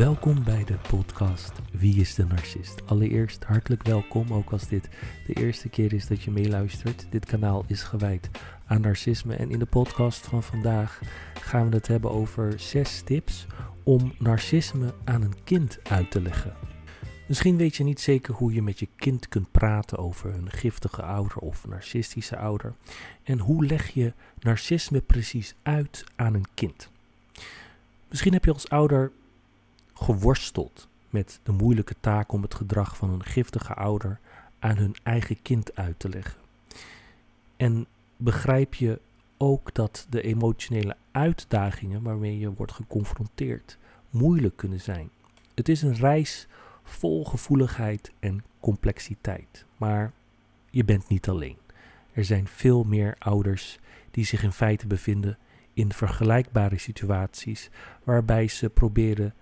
Welkom bij de podcast Wie is de Narcist? Allereerst hartelijk welkom, ook als dit de eerste keer is dat je meeluistert. Dit kanaal is gewijd aan narcisme en in de podcast van vandaag gaan we het hebben over zes tips om narcisme aan een kind uit te leggen. Misschien weet je niet zeker hoe je met je kind kunt praten over een giftige ouder of narcistische ouder. En hoe leg je narcisme precies uit aan een kind? Misschien heb je als ouder geworsteld met de moeilijke taak om het gedrag van een giftige ouder aan hun eigen kind uit te leggen. En begrijp je ook dat de emotionele uitdagingen waarmee je wordt geconfronteerd moeilijk kunnen zijn. Het is een reis vol gevoeligheid en complexiteit, maar je bent niet alleen. Er zijn veel meer ouders die zich in feite bevinden in vergelijkbare situaties waarbij ze proberen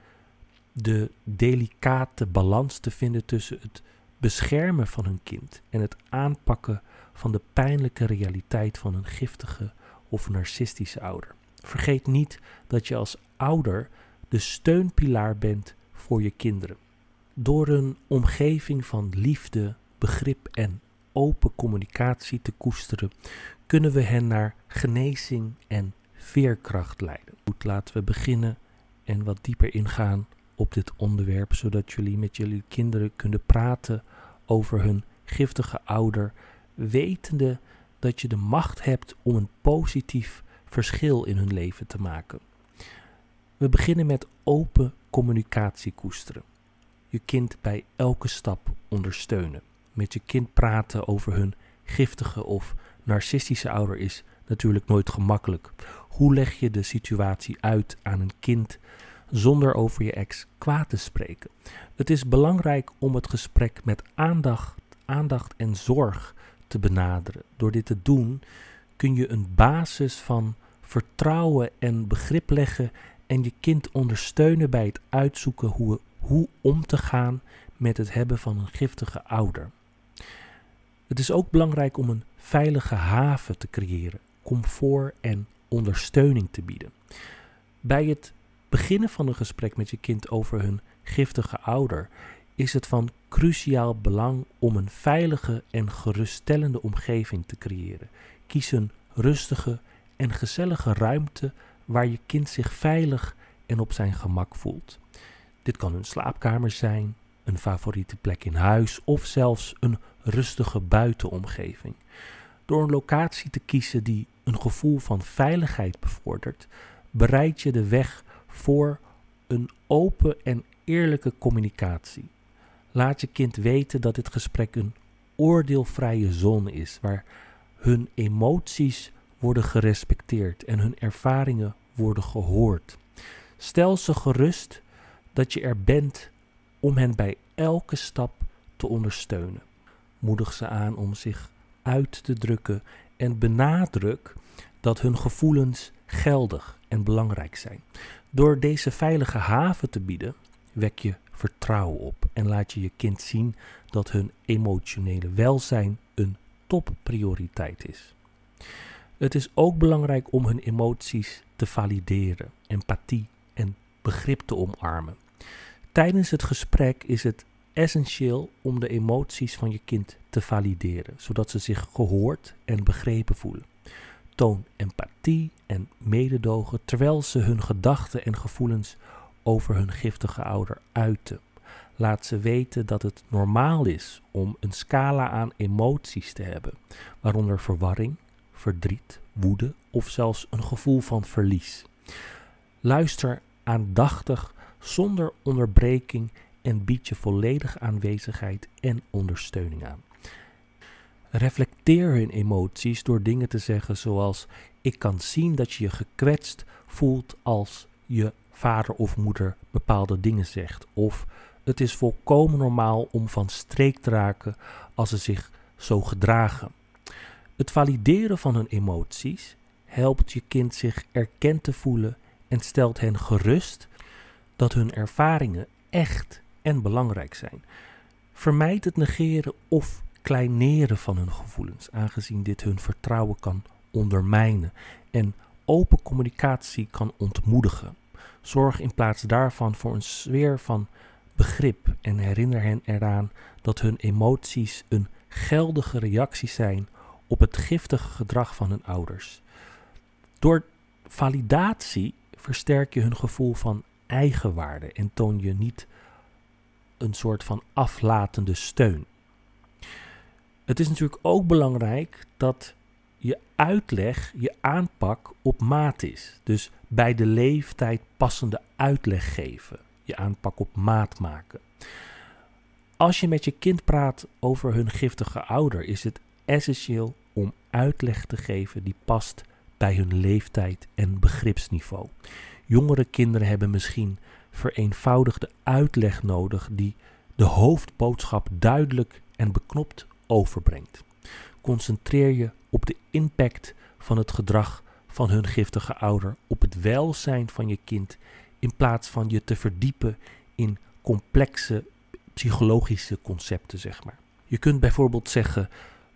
de delicate balans te vinden tussen het beschermen van hun kind en het aanpakken van de pijnlijke realiteit van een giftige of narcistische ouder. Vergeet niet dat je als ouder de steunpilaar bent voor je kinderen. Door een omgeving van liefde, begrip en open communicatie te koesteren, kunnen we hen naar genezing en veerkracht leiden. Goed, laten we beginnen en wat dieper ingaan op dit onderwerp, zodat jullie met jullie kinderen kunnen praten over hun giftige ouder, wetende dat je de macht hebt om een positief verschil in hun leven te maken. We beginnen met open communicatie koesteren. Je kind bij elke stap ondersteunen. Met je kind praten over hun giftige of narcistische ouder is natuurlijk nooit gemakkelijk. Hoe leg je de situatie uit aan een kind zonder over je ex kwaad te spreken. Het is belangrijk om het gesprek met aandacht, aandacht en zorg te benaderen. Door dit te doen kun je een basis van vertrouwen en begrip leggen en je kind ondersteunen bij het uitzoeken hoe, hoe om te gaan met het hebben van een giftige ouder. Het is ook belangrijk om een veilige haven te creëren, comfort en ondersteuning te bieden. Bij het beginnen van een gesprek met je kind over hun giftige ouder is het van cruciaal belang om een veilige en geruststellende omgeving te creëren. Kies een rustige en gezellige ruimte waar je kind zich veilig en op zijn gemak voelt. Dit kan hun slaapkamer zijn, een favoriete plek in huis of zelfs een rustige buitenomgeving. Door een locatie te kiezen die een gevoel van veiligheid bevordert, bereid je de weg voor een open en eerlijke communicatie. Laat je kind weten dat dit gesprek een oordeelvrije zone is, waar hun emoties worden gerespecteerd en hun ervaringen worden gehoord. Stel ze gerust dat je er bent om hen bij elke stap te ondersteunen. Moedig ze aan om zich uit te drukken en benadruk dat hun gevoelens geldig en belangrijk zijn. Door deze veilige haven te bieden, wek je vertrouwen op en laat je je kind zien dat hun emotionele welzijn een topprioriteit is. Het is ook belangrijk om hun emoties te valideren, empathie en begrip te omarmen. Tijdens het gesprek is het essentieel om de emoties van je kind te valideren, zodat ze zich gehoord en begrepen voelen toon empathie en mededogen terwijl ze hun gedachten en gevoelens over hun giftige ouder uiten. Laat ze weten dat het normaal is om een scala aan emoties te hebben, waaronder verwarring, verdriet, woede of zelfs een gevoel van verlies. Luister aandachtig, zonder onderbreking en bied je volledige aanwezigheid en ondersteuning aan. Reflecteer hun emoties door dingen te zeggen zoals: Ik kan zien dat je je gekwetst voelt als je vader of moeder bepaalde dingen zegt. Of het is volkomen normaal om van streek te raken als ze zich zo gedragen. Het valideren van hun emoties helpt je kind zich erkend te voelen en stelt hen gerust dat hun ervaringen echt en belangrijk zijn. Vermijd het negeren of kleineren van hun gevoelens, aangezien dit hun vertrouwen kan ondermijnen en open communicatie kan ontmoedigen. Zorg in plaats daarvan voor een sfeer van begrip en herinner hen eraan dat hun emoties een geldige reactie zijn op het giftige gedrag van hun ouders. Door validatie versterk je hun gevoel van eigenwaarde en toon je niet een soort van aflatende steun het is natuurlijk ook belangrijk dat je uitleg, je aanpak op maat is. Dus bij de leeftijd passende uitleg geven. Je aanpak op maat maken. Als je met je kind praat over hun giftige ouder, is het essentieel om uitleg te geven die past bij hun leeftijd en begripsniveau. Jongere kinderen hebben misschien vereenvoudigde uitleg nodig die de hoofdboodschap duidelijk en beknopt overbrengt. Concentreer je op de impact van het gedrag van hun giftige ouder op het welzijn van je kind in plaats van je te verdiepen in complexe psychologische concepten, zeg maar. Je kunt bijvoorbeeld zeggen: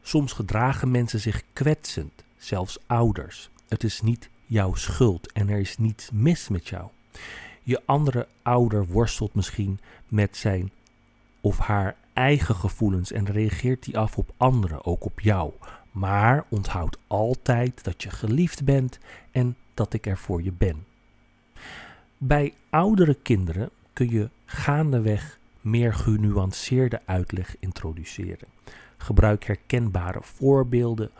soms gedragen mensen zich kwetsend, zelfs ouders. Het is niet jouw schuld en er is niets mis met jou. Je andere ouder worstelt misschien met zijn of haar eigen gevoelens en reageert die af op anderen, ook op jou. Maar onthoud altijd dat je geliefd bent en dat ik er voor je ben. Bij oudere kinderen kun je gaandeweg meer genuanceerde uitleg introduceren. Gebruik herkenbare voorbeelden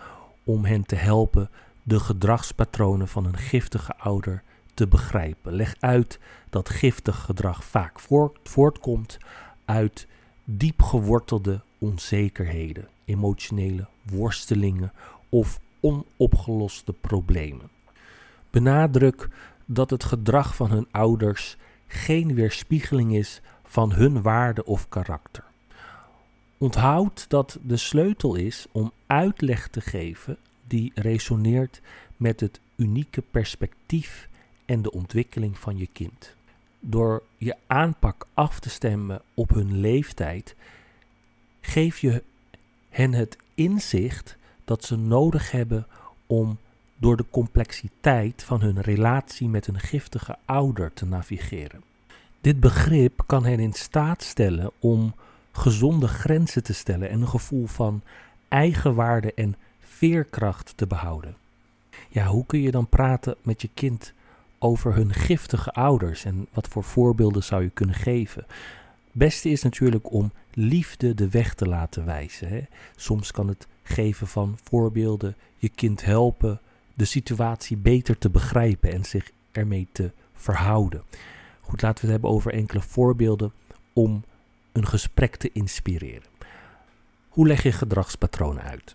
om hen te helpen de gedragspatronen van een giftige ouder te begrijpen. Leg uit dat giftig gedrag vaak voortkomt uit diep gewortelde onzekerheden, emotionele worstelingen of onopgeloste problemen. Benadruk dat het gedrag van hun ouders geen weerspiegeling is van hun waarde of karakter. Onthoud dat de sleutel is om uitleg te geven die resoneert met het unieke perspectief en de ontwikkeling van je kind door je aanpak af te stemmen op hun leeftijd, geef je hen het inzicht dat ze nodig hebben om door de complexiteit van hun relatie met een giftige ouder te navigeren. Dit begrip kan hen in staat stellen om gezonde grenzen te stellen en een gevoel van eigenwaarde en veerkracht te behouden. Ja, hoe kun je dan praten met je kind over hun giftige ouders en wat voor voorbeelden zou je kunnen geven. Het beste is natuurlijk om liefde de weg te laten wijzen. Hè. Soms kan het geven van voorbeelden je kind helpen de situatie beter te begrijpen en zich ermee te verhouden. Goed, laten we het hebben over enkele voorbeelden om een gesprek te inspireren. Hoe leg je gedragspatronen uit?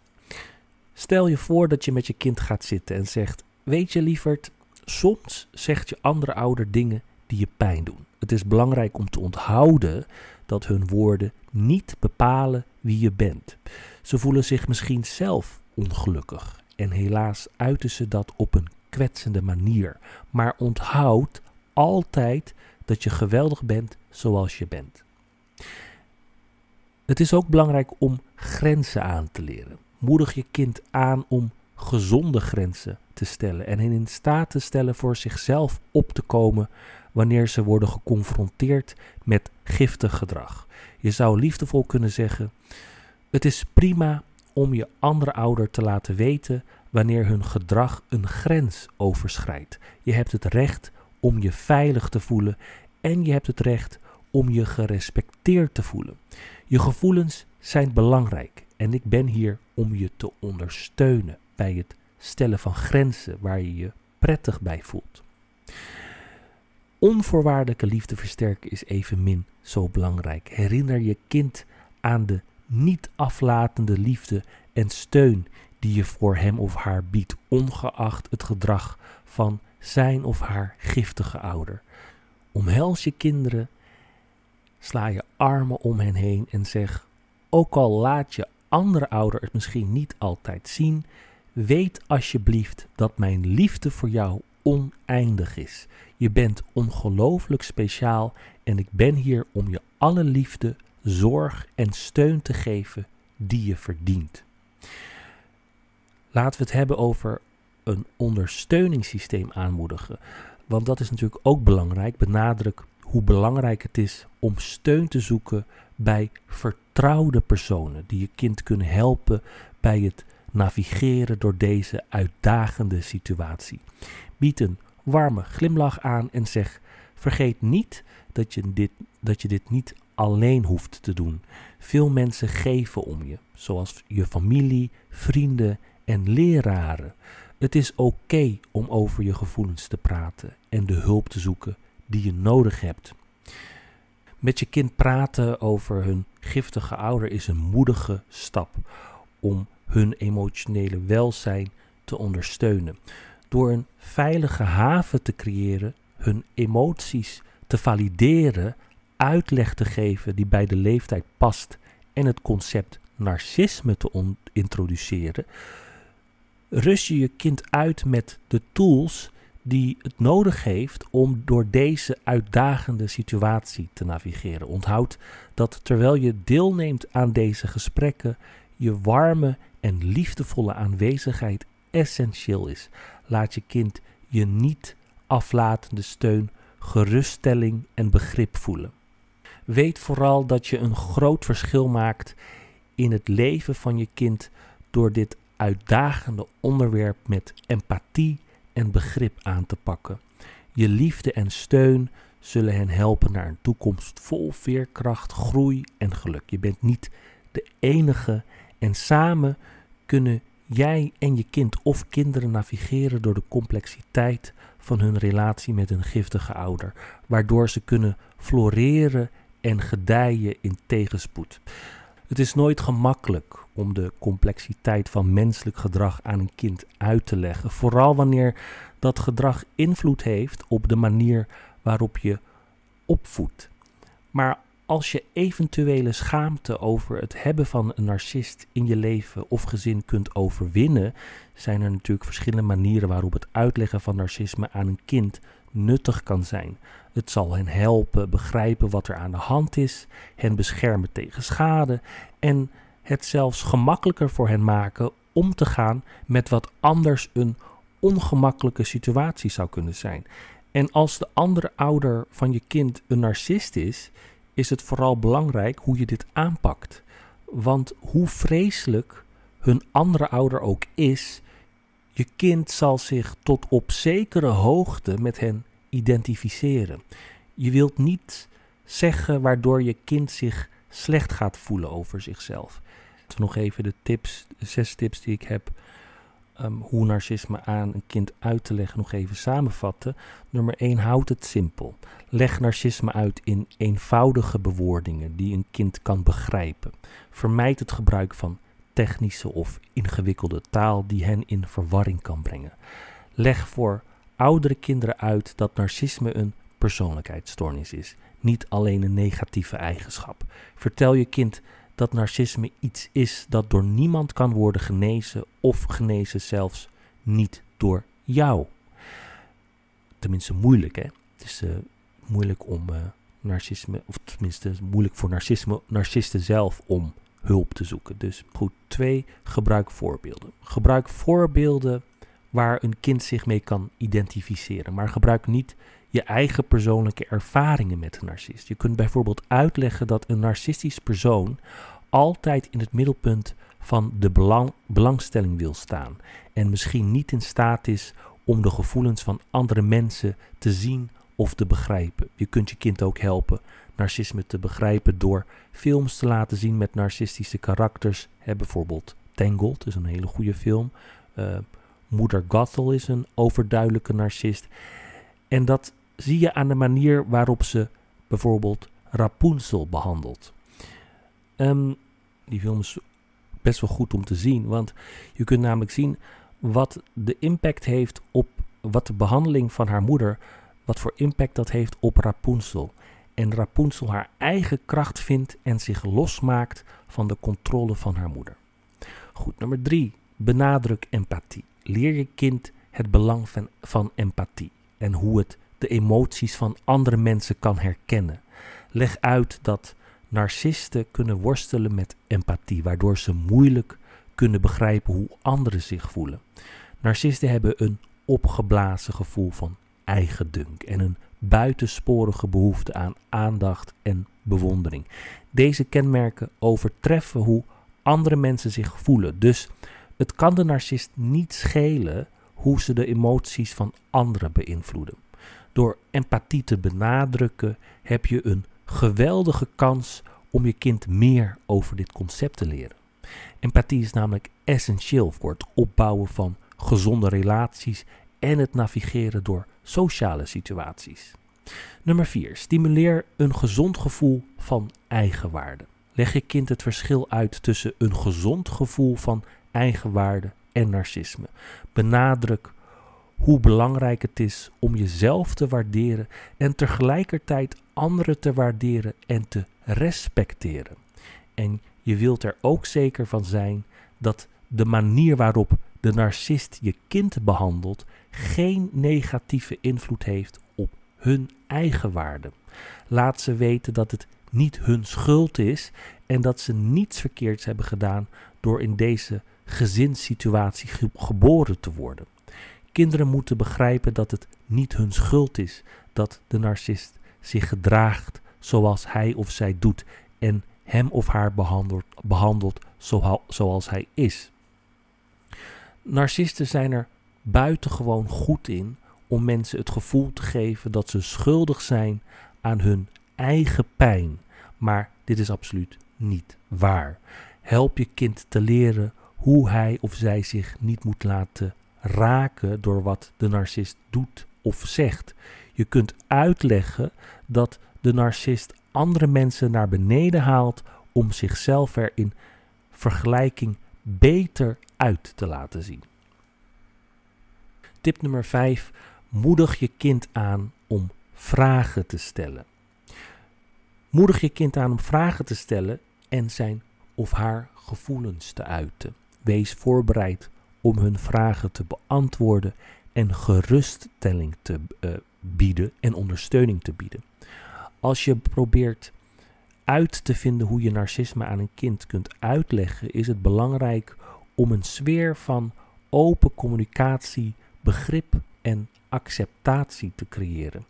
Stel je voor dat je met je kind gaat zitten en zegt: Weet je, lieverd, soms zegt je andere ouder dingen die je pijn doen. Het is belangrijk om te onthouden dat hun woorden niet bepalen wie je bent. Ze voelen zich misschien zelf ongelukkig en helaas uiten ze dat op een kwetsende manier. Maar onthoud altijd dat je geweldig bent zoals je bent. Het is ook belangrijk om grenzen aan te leren. Moedig je kind aan om gezonde grenzen te stellen en hen in staat te stellen voor zichzelf op te komen wanneer ze worden geconfronteerd met giftig gedrag. Je zou liefdevol kunnen zeggen: Het is prima om je andere ouder te laten weten wanneer hun gedrag een grens overschrijdt. Je hebt het recht om je veilig te voelen en je hebt het recht om je gerespecteerd te voelen. Je gevoelens zijn belangrijk en ik ben hier om je te ondersteunen bij het stellen van grenzen waar je je prettig bij voelt. Onvoorwaardelijke liefde versterken is evenmin zo belangrijk. Herinner je kind aan de niet aflatende liefde en steun die je voor hem of haar biedt, ongeacht het gedrag van zijn of haar giftige ouder. Omhels je kinderen, sla je armen om hen heen en zeg: ook al laat je andere ouder het misschien niet altijd zien, Weet alsjeblieft dat mijn liefde voor jou oneindig is. Je bent ongelooflijk speciaal en ik ben hier om je alle liefde, zorg en steun te geven die je verdient. Laten we het hebben over een ondersteuningssysteem aanmoedigen. Want dat is natuurlijk ook belangrijk. Benadruk hoe belangrijk het is om steun te zoeken bij vertrouwde personen die je kind kunnen helpen bij het navigeren door deze uitdagende situatie. Bied een warme glimlach aan en zeg: Vergeet niet dat je dit, dat je dit niet alleen hoeft te doen. Veel mensen geven om je, zoals je familie, vrienden en leraren. Het is oké om over je gevoelens te praten en de hulp te zoeken die je nodig hebt. Met je kind praten over hun giftige ouder is een moedige stap om hun emotionele welzijn te ondersteunen. Door een veilige haven te creëren, hun emoties te valideren, uitleg te geven die bij de leeftijd past en het concept narcisme te introduceren, rust je je kind uit met de tools die het nodig heeft om door deze uitdagende situatie te navigeren. Onthoud dat terwijl je deelneemt aan deze gesprekken, je warme en liefdevolle aanwezigheid essentieel is. Laat je kind je niet aflatende steun, geruststelling en begrip voelen. Weet vooral dat je een groot verschil maakt in het leven van je kind door dit uitdagende onderwerp met empathie en begrip aan te pakken. Je liefde en steun zullen hen helpen naar een toekomst vol veerkracht, groei en geluk. Je bent niet de enige en samen kunnen jij en je kind of kinderen navigeren door de complexiteit van hun relatie met een giftige ouder, waardoor ze kunnen floreren en gedijen in tegenspoed. Het is nooit gemakkelijk om de complexiteit van menselijk gedrag aan een kind uit te leggen, vooral wanneer dat gedrag invloed heeft op de manier waarop je opvoedt. Maar als je eventuele schaamte over het hebben van een narcist in je leven of gezin kunt overwinnen, zijn er natuurlijk verschillende manieren waarop het uitleggen van narcisme aan een kind nuttig kan zijn. Het zal hen helpen begrijpen wat er aan de hand is, hen beschermen tegen schade en het zelfs gemakkelijker voor hen maken om te gaan met wat anders een ongemakkelijke situatie zou kunnen zijn. En als de andere ouder van je kind een narcist is, is het vooral belangrijk hoe je dit aanpakt. Want hoe vreselijk hun andere ouder ook is, je kind zal zich tot op zekere hoogte met hen identificeren. Je wilt niet zeggen waardoor je kind zich slecht gaat voelen over zichzelf. Nog even de tips, de zes tips die ik heb Ehm, hoe narcisme aan een kind uit te leggen nog even samenvatten. Nummer 1, houd het simpel. Leg narcisme uit in eenvoudige bewoordingen die een kind kan begrijpen. Vermijd het gebruik van technische of ingewikkelde taal die hen in verwarring kan brengen. Leg voor oudere kinderen uit dat narcisme een persoonlijkheidsstoornis is, niet alleen een negatieve eigenschap. Vertel je kind dat narcisme iets is dat door niemand kan worden genezen of genezen zelfs niet door jou. Tenminste moeilijk hè. Het is eh, moeilijk om eh, narcisme, of tenminste moeilijk voor narcisme, narcisten zelf om hulp te zoeken. Dus goed, twee, gebruik voorbeelden. Gebruik voorbeelden waar een kind zich mee kan identificeren, maar gebruik niet je eigen persoonlijke ervaringen met een narcist. Je kunt bijvoorbeeld uitleggen dat een narcistisch persoon altijd in het middelpunt van de belangstelling wil staan en misschien niet in staat is om de gevoelens van andere mensen te zien of te begrijpen. Je kunt je kind ook helpen narcisme te begrijpen door films te laten zien met narcistische karakters. Hè, bijvoorbeeld Tangled is een hele goede film. Eh, Moeder Gothel is een overduidelijke narcist. En dat zie je aan de manier waarop ze bijvoorbeeld Rapunzel behandelt. Ehm, die film is best wel goed om te zien, want je kunt namelijk zien wat de impact heeft op wat de behandeling van haar moeder, wat voor impact dat heeft op Rapunzel. En Rapunzel haar eigen kracht vindt en zich losmaakt van de controle van haar moeder. Goed, nummer drie. Benadruk empathie. Leer je kind het belang van, van empathie en hoe het de emoties van andere mensen kan herkennen. Leg uit dat narcisten kunnen worstelen met empathie, waardoor ze moeilijk kunnen begrijpen hoe anderen zich voelen. Narcisten hebben een opgeblazen gevoel van eigendunk en een buitensporige behoefte aan aandacht en bewondering. Deze kenmerken overtreffen hoe andere mensen zich voelen. Dus het kan de narcist niet schelen hoe ze de emoties van anderen beïnvloeden. Door empathie te benadrukken heb je een geweldige kans om je kind meer over dit concept te leren. Empathie is namelijk essentieel voor het opbouwen van gezonde relaties en het navigeren door sociale situaties. Nummer 4. Stimuleer een gezond gevoel van eigenwaarde. Leg je kind het verschil uit tussen een gezond gevoel van eigenwaarde en narcisme. Benadruk hoe belangrijk het is om jezelf te waarderen en tegelijkertijd anderen te waarderen en te respecteren. En je wilt er ook zeker van zijn dat de manier waarop de narcist je kind behandelt geen negatieve invloed heeft op hun eigen waarde. Laat ze weten dat het niet hun schuld is en dat ze niets verkeerds hebben gedaan door in deze gezinssituatie geboren te worden. Kinderen moeten begrijpen dat het niet hun schuld is dat de narcist zich gedraagt zoals hij of zij doet en hem of haar behandelt, behandelt zoals hij is. Narcisten zijn er buitengewoon goed in om mensen het gevoel te geven dat ze schuldig zijn aan hun eigen pijn. Maar dit is absoluut niet waar. Help je kind te leren hoe hij of zij zich niet moet laten raken door wat de narcist doet of zegt. Je kunt uitleggen dat de narcist andere mensen naar beneden haalt om zichzelf er in vergelijking beter uit te laten zien. Tip nummer 5. Moedig je kind aan om vragen te stellen. Moedig je kind aan om vragen te stellen en zijn of haar gevoelens te uiten. Wees voorbereid om hun vragen te beantwoorden en geruststelling te eh, bieden en ondersteuning te bieden. Als je probeert uit te vinden hoe je narcisme aan een kind kunt uitleggen, is het belangrijk om een sfeer van open communicatie, begrip en acceptatie te creëren.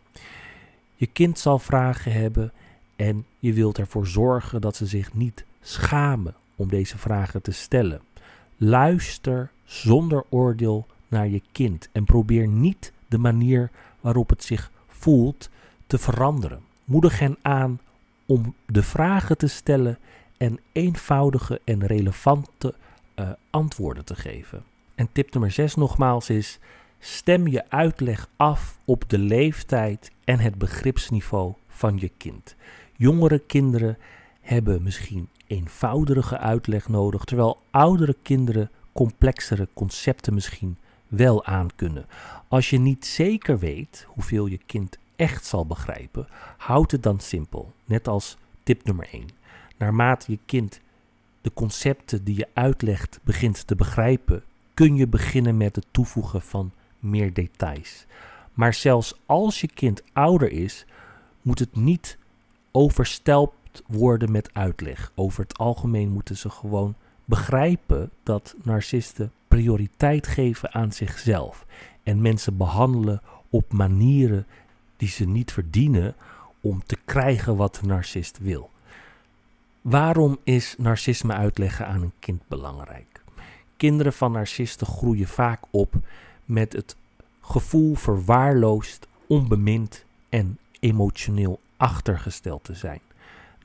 Je kind zal vragen hebben en je wilt ervoor zorgen dat ze zich niet schamen om deze vragen te stellen. Luister zonder oordeel naar je kind en probeer niet de manier waarop het zich voelt te veranderen. Moedig hen aan om de vragen te stellen en eenvoudige en relevante eh, antwoorden te geven. En tip nummer 6 nogmaals is: stem je uitleg af op de leeftijd en het begripsniveau van je kind. Jongere kinderen hebben misschien eenvoudige uitleg nodig, terwijl oudere kinderen complexere concepten misschien wel aankunnen. Als je niet zeker weet hoeveel je kind echt zal begrijpen, houd het dan simpel, net als tip nummer 1. Naarmate je kind de concepten die je uitlegt begint te begrijpen, kun je beginnen met het toevoegen van meer details. Maar zelfs als je kind ouder is, moet het niet overstelp woorden met uitleg. Over het algemeen moeten ze gewoon begrijpen dat narcisten prioriteit geven aan zichzelf en mensen behandelen op manieren die ze niet verdienen om te krijgen wat de narcist wil. Waarom is narcisme uitleggen aan een kind belangrijk? Kinderen van narcisten groeien vaak op met het gevoel verwaarloosd, onbemind en emotioneel achtergesteld te zijn.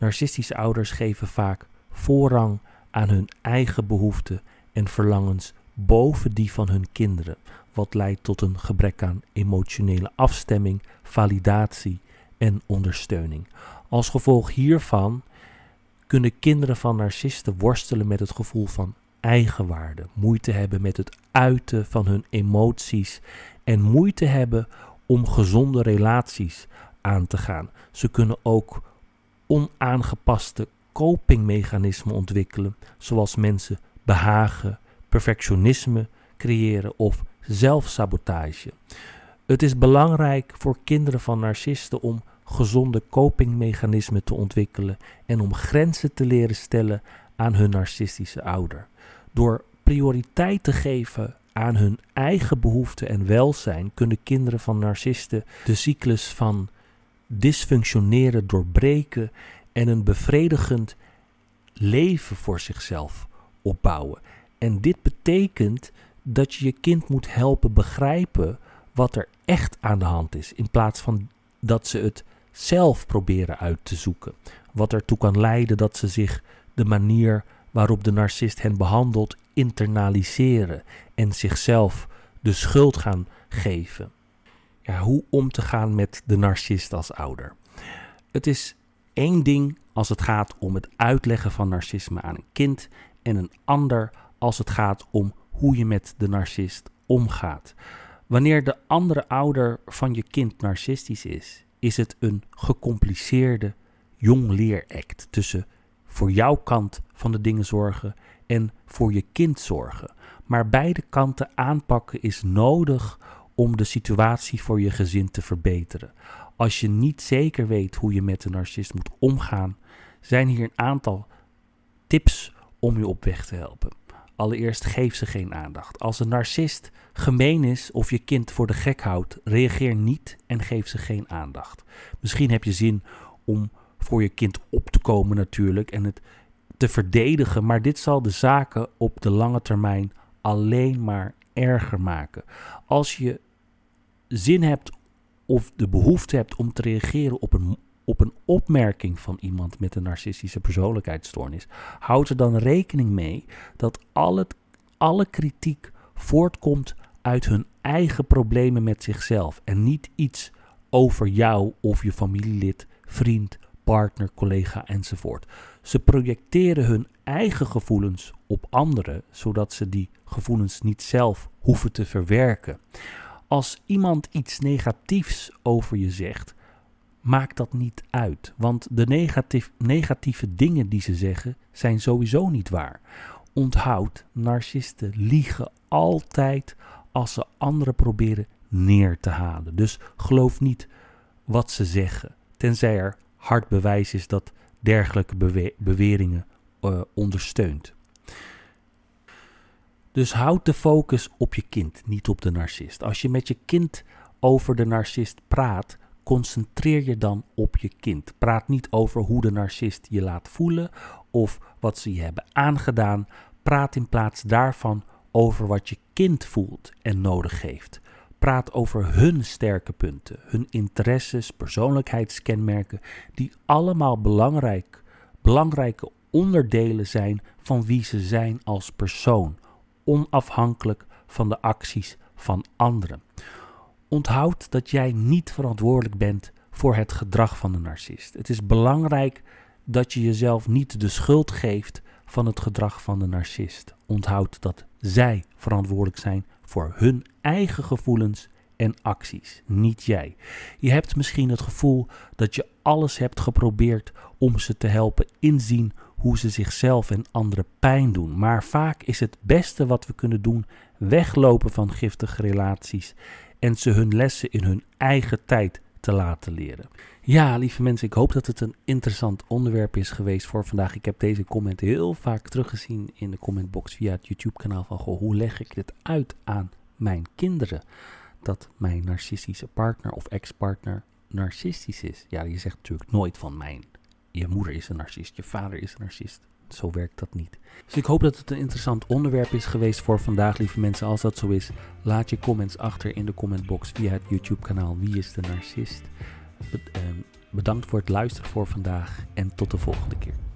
Narcistische ouders geven vaak voorrang aan hun eigen behoeften en verlangens boven die van hun kinderen, wat leidt tot een gebrek aan emotionele afstemming, validatie en ondersteuning. Als gevolg hiervan kunnen kinderen van narcisten worstelen met het gevoel van eigenwaarde, moeite hebben met het uiten van hun emoties en moeite hebben om gezonde relaties aan te gaan. Ze kunnen ook onaangepaste copingmechanismen ontwikkelen, zoals mensen behagen, perfectionisme creëren of zelfsabotage. Het is belangrijk voor kinderen van narcisten om gezonde copingmechanismen te ontwikkelen en om grenzen te leren stellen aan hun narcistische ouder. Door prioriteit te geven aan hun eigen behoeften en welzijn kunnen kinderen van narcisten de cyclus van dysfunctioneren doorbreken en een bevredigend leven voor zichzelf opbouwen. En dit betekent dat je je kind moet helpen begrijpen wat er echt aan de hand is, in plaats van dat ze het zelf proberen uit te zoeken. Wat ertoe kan leiden dat ze zich de manier waarop de narcist hen behandelt internaliseren en zichzelf de schuld gaan geven hoe om te gaan met de narcist als ouder. Het is één ding als het gaat om het uitleggen van narcisme aan een kind en een ander als het gaat om hoe je met de narcist omgaat. Wanneer de andere ouder van je kind narcistisch is, is het een gecompliceerde jongleeract tussen voor jouw kant van de dingen zorgen en voor je kind zorgen. Maar beide kanten aanpakken is nodig om de situatie voor je gezin te verbeteren. Als je niet zeker weet hoe je met een narcist moet omgaan, zijn hier een aantal tips om je op weg te helpen. Allereerst geef ze geen aandacht. Als een narcist gemeen is of je kind voor de gek houdt, reageer niet en geef ze geen aandacht. Misschien heb je zin om voor je kind op te komen natuurlijk en het te verdedigen, maar dit zal de zaken op de lange termijn alleen maar erger maken. Als je zin hebt of de behoefte hebt om te reageren op een, op een opmerking van iemand met een narcistische persoonlijkheidsstoornis, houd er dan rekening mee dat al het, alle kritiek voortkomt uit hun eigen problemen met zichzelf en niet iets over jou of je familielid, vriend, partner, collega enzovoort. Ze projecteren hun eigen gevoelens op anderen, zodat ze die gevoelens niet zelf hoeven te verwerken. Als iemand iets negatiefs over je zegt, maakt dat niet uit, want de negatieve dingen die ze zeggen zijn sowieso niet waar. Onthoud, narcisten liegen altijd als ze anderen proberen neer te halen. Dus geloof niet wat ze zeggen, tenzij er hard bewijs is dat dergelijke beweringen uh, ondersteunt. Dus houd de focus op je kind, niet op de narcist. Als je met je kind over de narcist praat, concentreer je dan op je kind. Praat niet over hoe de narcist je laat voelen of wat ze je hebben aangedaan. Praat in plaats daarvan over wat je kind voelt en nodig heeft. Praat over hun sterke punten, hun interesses, persoonlijkheidskenmerken, die allemaal belangrijk, belangrijke onderdelen zijn van wie ze zijn als persoon, onafhankelijk van de acties van anderen. Onthoud dat jij niet verantwoordelijk bent voor het gedrag van de narcist. Het is belangrijk dat je jezelf niet de schuld geeft van het gedrag van de narcist. Onthoud dat zij verantwoordelijk zijn voor hun eigen gevoelens en acties, niet jij. Je hebt misschien het gevoel dat je alles hebt geprobeerd om ze te helpen inzien hoe ze zichzelf en anderen pijn doen. Maar vaak is het beste wat we kunnen doen weglopen van giftige relaties en ze hun lessen in hun eigen tijd te laten leren. Ja, lieve mensen, ik hoop dat het een interessant onderwerp is geweest voor vandaag. Ik heb deze comment heel vaak teruggezien in de commentbox via het YouTube-kanaal van hoe leg ik dit uit aan mijn kinderen? Dat mijn narcistische partner of ex-partner narcistisch is. Ja, je zegt natuurlijk nooit van mijn je moeder is een narcist, je vader is een narcist. Zo werkt dat niet. Dus ik hoop dat het een interessant onderwerp is geweest voor vandaag, lieve mensen. Als dat zo is, laat je comments achter in de commentbox via het YouTube-kanaal Wie is de Narcist. Ehm, bedankt voor het luisteren voor vandaag en tot de volgende keer.